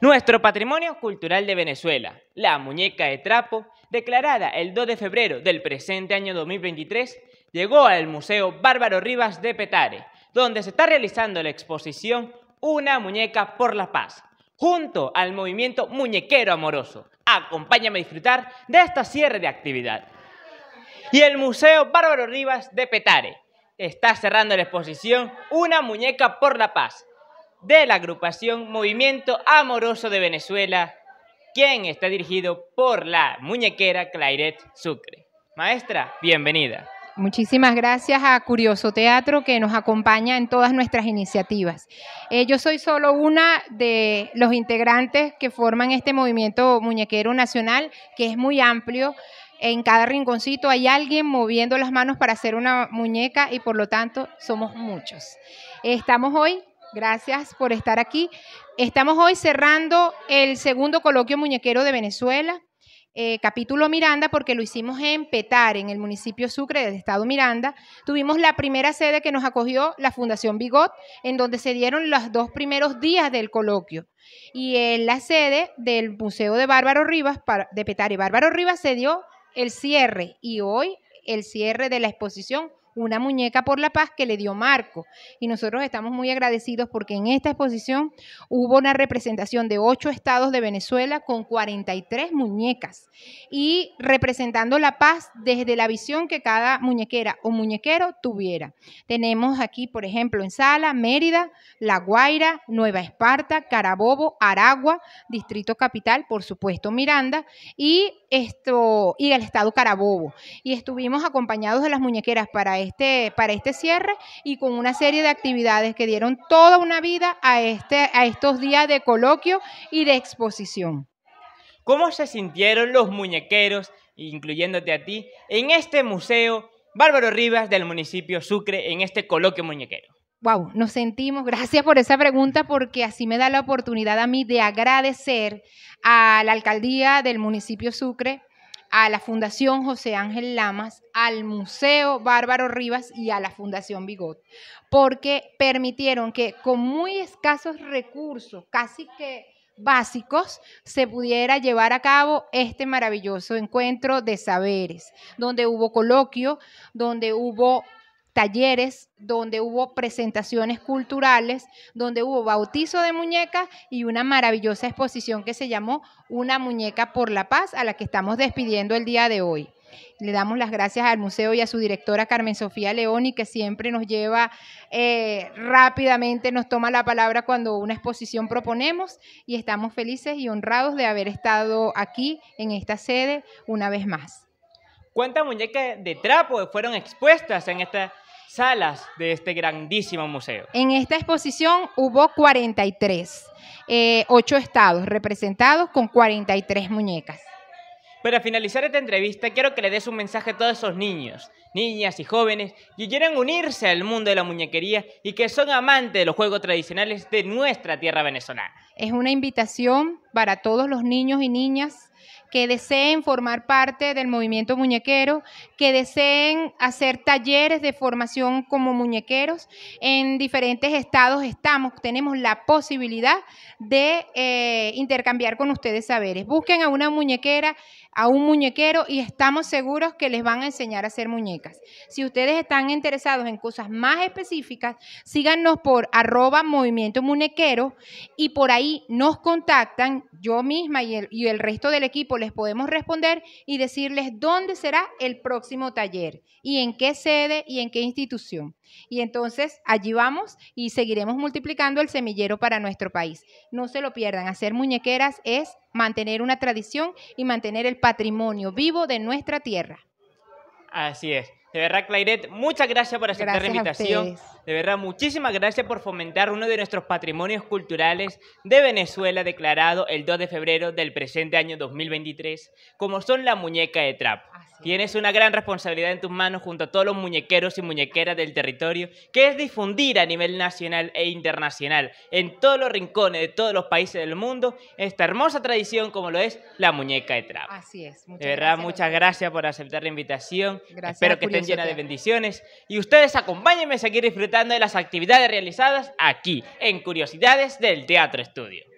Nuestro patrimonio cultural de Venezuela, la muñeca de trapo, declarada el 2 de febrero del presente año 2023, llegó al Museo Bárbaro Rivas de Petare, donde se está realizando la exposición Una muñeca por la paz, junto al movimiento Muñequero Amoroso. Acompáñame a disfrutar de esta cierre de actividad. Y el Museo Bárbaro Rivas de Petare está cerrando la exposición Una muñeca por la paz, de la agrupación Movimiento Amoroso de Venezuela, quien está dirigido por la muñequera Clairet Sucre. Maestra, bienvenida. Muchísimas gracias a Curioso Teatro que nos acompaña en todas nuestras iniciativas. Eh, yo soy solo una de los integrantes que forman este movimiento muñequero nacional, que es muy amplio. En cada rinconcito hay alguien moviendo las manos para hacer una muñeca y por lo tanto somos muchos. Estamos hoy Gracias por estar aquí. Estamos hoy cerrando el segundo coloquio muñequero de Venezuela, eh, capítulo Miranda, porque lo hicimos en Petar, en el municipio Sucre del estado Miranda. Tuvimos la primera sede que nos acogió la Fundación Bigot, en donde se dieron los dos primeros días del coloquio. Y en la sede del Museo de Bárbaro Rivas, de Petare, Bárbaro Rivas se dio el cierre y hoy el cierre de la exposición una muñeca por la paz que le dio Marco. Y nosotros estamos muy agradecidos porque en esta exposición hubo una representación de ocho estados de Venezuela con 43 muñecas y representando la paz desde la visión que cada muñequera o muñequero tuviera. Tenemos aquí, por ejemplo, en Sala, Mérida, La Guaira, Nueva Esparta, Carabobo, Aragua, Distrito Capital, por supuesto Miranda, y, esto, el estado Carabobo. Y estuvimos acompañados de las muñequeras para este, para este cierre y con una serie de actividades que dieron toda una vida a, este, a estos días de coloquio y de exposición. ¿Cómo se sintieron los muñequeros, incluyéndote a ti, en este museo Bárbaro Rivas del municipio Sucre, en este coloquio muñequero? Wow, nos sentimos, gracias por esa pregunta, porque así me da la oportunidad a mí de agradecer a la alcaldía del municipio Sucre a la Fundación José Ángel Lamas, al Museo Bárbaro Rivas y a la Fundación Bigot, porque permitieron que con muy escasos recursos, casi que básicos, se pudiera llevar a cabo este maravilloso encuentro de saberes, donde hubo coloquio, donde hubo talleres donde hubo presentaciones culturales, donde hubo bautizo de muñecas y una maravillosa exposición que se llamó Una muñeca por la paz, a la que estamos despidiendo el día de hoy. Le damos las gracias al museo y a su directora Carmen Sofía Leoni, que siempre nos lleva eh, rápidamente, nos toma la palabra cuando una exposición proponemos y estamos felices y honrados de haber estado aquí en esta sede una vez más. ¿Cuántas muñecas de trapo fueron expuestas en estas salas de este grandísimo museo? En esta exposición hubo 43, eh, 8 estados representados con 43 muñecas. Para finalizar esta entrevista, quiero que le des un mensaje a todos esos niños, niñas y jóvenes que quieren unirse al mundo de la muñequería y que son amantes de los juegos tradicionales de nuestra tierra venezolana. Es una invitación para todos los niños y niñas que deseen formar parte del movimiento muñequero, que deseen hacer talleres de formación como muñequeros. En diferentes estados estamos, tenemos la posibilidad de eh, intercambiar con ustedes saberes. Busquen a una muñequera, a un muñequero y estamos seguros que les van a enseñar a hacer muñecas. Si ustedes están interesados en cosas más específicas, síganos por arroba movimiento muñequero y por ahí nos contactan, yo misma y el resto del equipo les podemos responder y decirles dónde será el próximo taller y en qué sede y en qué institución. Y entonces allí vamos y seguiremos multiplicando el semillero para nuestro país. No se lo pierdan, hacer muñequeras es mantener una tradición y mantener el patrimonio vivo de nuestra tierra. Así es. De verdad, Clairet, muchas gracias por aceptar la invitación. De verdad, muchísimas gracias por fomentar uno de nuestros patrimonios culturales de Venezuela declarado el 2 de febrero del presente año 2023, como son la muñeca de trap. Tienes una gran responsabilidad en tus manos junto a todos los muñequeros y muñequeras del territorio, que es difundir a nivel nacional e internacional, en todos los rincones de todos los países del mundo, esta hermosa tradición como lo es la muñeca de trap. Así es. de verdad, muchas gracias por aceptar la invitación. Gracias. Espero que llena de bendiciones y ustedes acompáñenme a seguir disfrutando de las actividades realizadas aquí en Curiosidades del Teatro Estudio.